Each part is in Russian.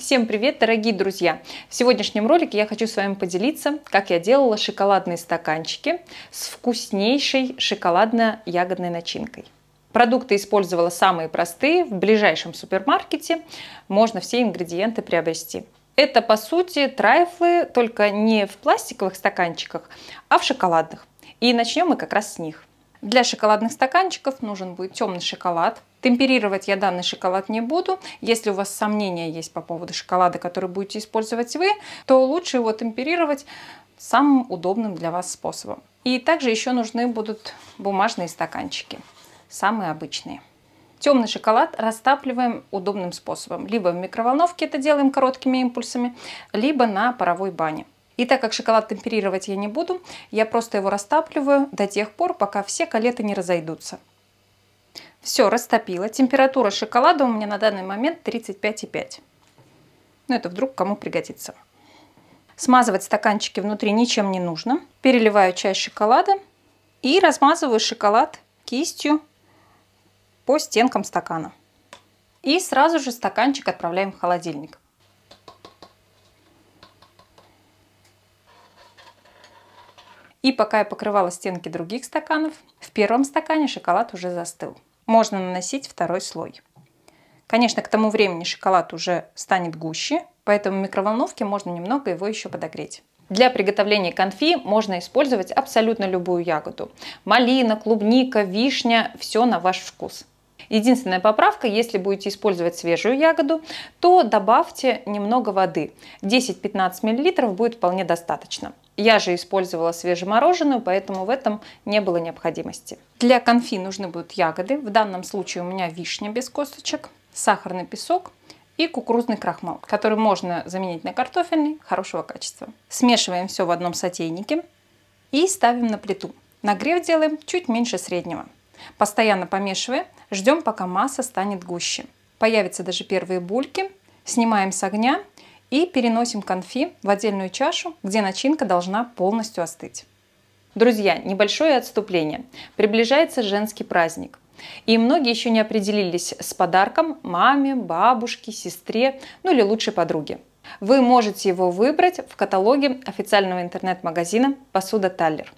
Всем привет, дорогие друзья! В сегодняшнем ролике я хочу с вами поделиться, как я делала шоколадные стаканчики с вкуснейшей шоколадно-ягодной начинкой. Продукты использовала самые простые, в ближайшем супермаркете можно все ингредиенты приобрести. Это по сути трайфлы, только не в пластиковых стаканчиках, а в шоколадных. И начнем мы как раз с них. Для шоколадных стаканчиков нужен будет темный шоколад. Темперировать я данный шоколад не буду. Если у вас сомнения есть по поводу шоколада, который будете использовать вы, то лучше его темперировать самым удобным для вас способом. И также еще нужны будут бумажные стаканчики, самые обычные. Темный шоколад растапливаем удобным способом. Либо в микроволновке это делаем короткими импульсами, либо на паровой бане. И так как шоколад темперировать я не буду, я просто его растапливаю до тех пор, пока все калеты не разойдутся. Все, растопила. Температура шоколада у меня на данный момент 35,5. Но ну, это вдруг кому пригодится. Смазывать стаканчики внутри ничем не нужно. Переливаю часть шоколада и размазываю шоколад кистью по стенкам стакана. И сразу же стаканчик отправляем в холодильник. И пока я покрывала стенки других стаканов, в первом стакане шоколад уже застыл. Можно наносить второй слой. Конечно, к тому времени шоколад уже станет гуще, поэтому в микроволновке можно немного его еще подогреть. Для приготовления конфи можно использовать абсолютно любую ягоду. Малина, клубника, вишня – все на ваш вкус. Единственная поправка, если будете использовать свежую ягоду, то добавьте немного воды. 10-15 мл будет вполне достаточно. Я же использовала свежемороженую, поэтому в этом не было необходимости. Для конфи нужны будут ягоды. В данном случае у меня вишня без косточек, сахарный песок и кукурузный крахмал, который можно заменить на картофельный хорошего качества. Смешиваем все в одном сотейнике и ставим на плиту. Нагрев делаем чуть меньше среднего. Постоянно помешивая, ждем пока масса станет гуще. Появятся даже первые бульки. Снимаем с огня и переносим конфи в отдельную чашу, где начинка должна полностью остыть. Друзья, небольшое отступление. Приближается женский праздник. И многие еще не определились с подарком маме, бабушке, сестре, ну или лучшей подруге. Вы можете его выбрать в каталоге официального интернет-магазина «Посуда Таллер».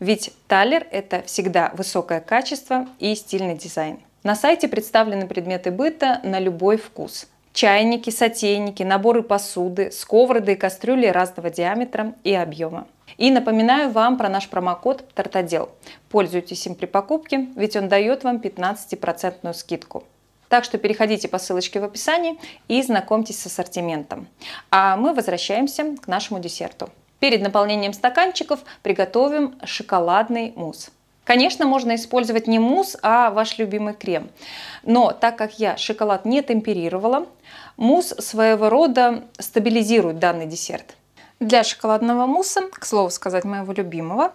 Ведь таллер – это всегда высокое качество и стильный дизайн. На сайте представлены предметы быта на любой вкус – чайники, сотейники, наборы посуды, сковороды и кастрюли разного диаметра и объема. И напоминаю вам про наш промокод «Тартодел». Пользуйтесь им при покупке, ведь он дает вам 15% скидку. Так что переходите по ссылочке в описании и знакомьтесь с ассортиментом. А мы возвращаемся к нашему десерту. Перед наполнением стаканчиков приготовим шоколадный мусс. Конечно, можно использовать не мусс, а ваш любимый крем. Но так как я шоколад не темперировала, мусс своего рода стабилизирует данный десерт. Для шоколадного мусса, к слову сказать, моего любимого,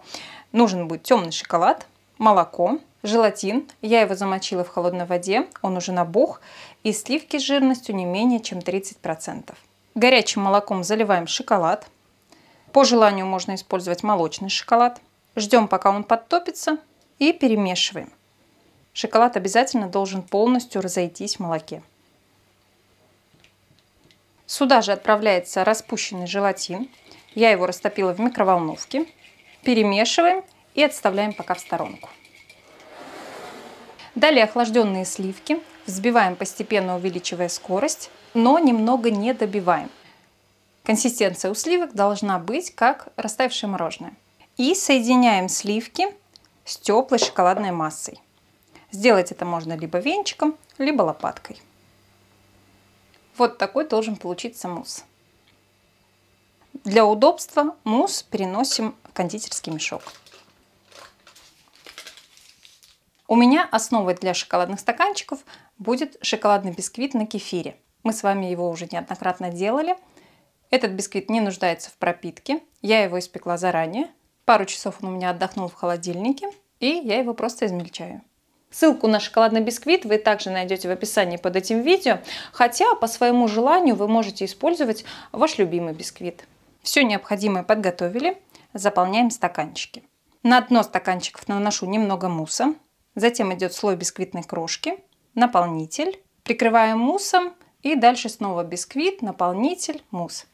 нужен будет темный шоколад, молоко, желатин. Я его замочила в холодной воде, он уже набух. И сливки с жирностью не менее чем 30%. Горячим молоком заливаем шоколад. По желанию можно использовать молочный шоколад – Ждем, пока он подтопится и перемешиваем. Шоколад обязательно должен полностью разойтись в молоке. Сюда же отправляется распущенный желатин. Я его растопила в микроволновке. Перемешиваем и отставляем пока в сторонку. Далее охлажденные сливки взбиваем постепенно, увеличивая скорость, но немного не добиваем. Консистенция у сливок должна быть как растаявшее мороженое. И соединяем сливки с теплой шоколадной массой. Сделать это можно либо венчиком, либо лопаткой. Вот такой должен получиться мусс. Для удобства мусс переносим в кондитерский мешок. У меня основой для шоколадных стаканчиков будет шоколадный бисквит на кефире. Мы с вами его уже неоднократно делали. Этот бисквит не нуждается в пропитке. Я его испекла заранее, Пару часов он у меня отдохнул в холодильнике, и я его просто измельчаю. Ссылку на шоколадный бисквит вы также найдете в описании под этим видео, хотя по своему желанию вы можете использовать ваш любимый бисквит. Все необходимое подготовили, заполняем стаканчики. На дно стаканчиков наношу немного мусса, затем идет слой бисквитной крошки, наполнитель, прикрываем муссом и дальше снова бисквит, наполнитель, мусс.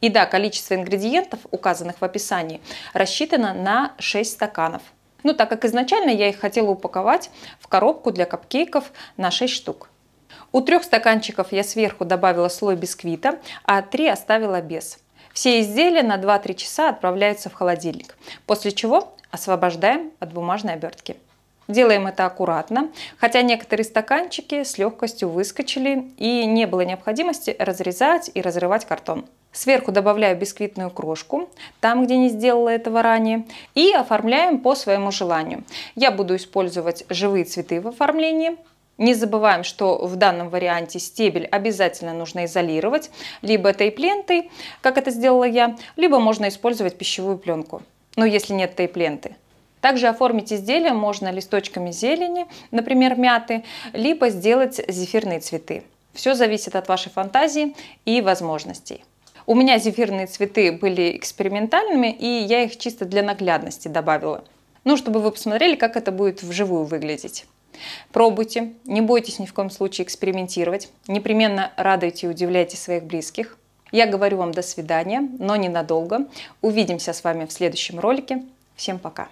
И да, количество ингредиентов, указанных в описании, рассчитано на 6 стаканов. Ну, так как изначально я их хотела упаковать в коробку для капкейков на 6 штук. У трех стаканчиков я сверху добавила слой бисквита, а три оставила без. Все изделия на 2-3 часа отправляются в холодильник, после чего освобождаем от бумажной обертки. Делаем это аккуратно, хотя некоторые стаканчики с легкостью выскочили и не было необходимости разрезать и разрывать картон. Сверху добавляю бисквитную крошку, там, где не сделала этого ранее, и оформляем по своему желанию. Я буду использовать живые цветы в оформлении, не забываем, что в данном варианте стебель обязательно нужно изолировать, либо тейп-лентой, как это сделала я, либо можно использовать пищевую пленку, но если нет тейп-ленты. Также оформить изделие можно листочками зелени, например, мяты, либо сделать зефирные цветы. Все зависит от вашей фантазии и возможностей. У меня зефирные цветы были экспериментальными, и я их чисто для наглядности добавила. Ну, чтобы вы посмотрели, как это будет вживую выглядеть. Пробуйте, не бойтесь ни в коем случае экспериментировать. Непременно радуйте и удивляйте своих близких. Я говорю вам до свидания, но ненадолго. Увидимся с вами в следующем ролике. Всем пока!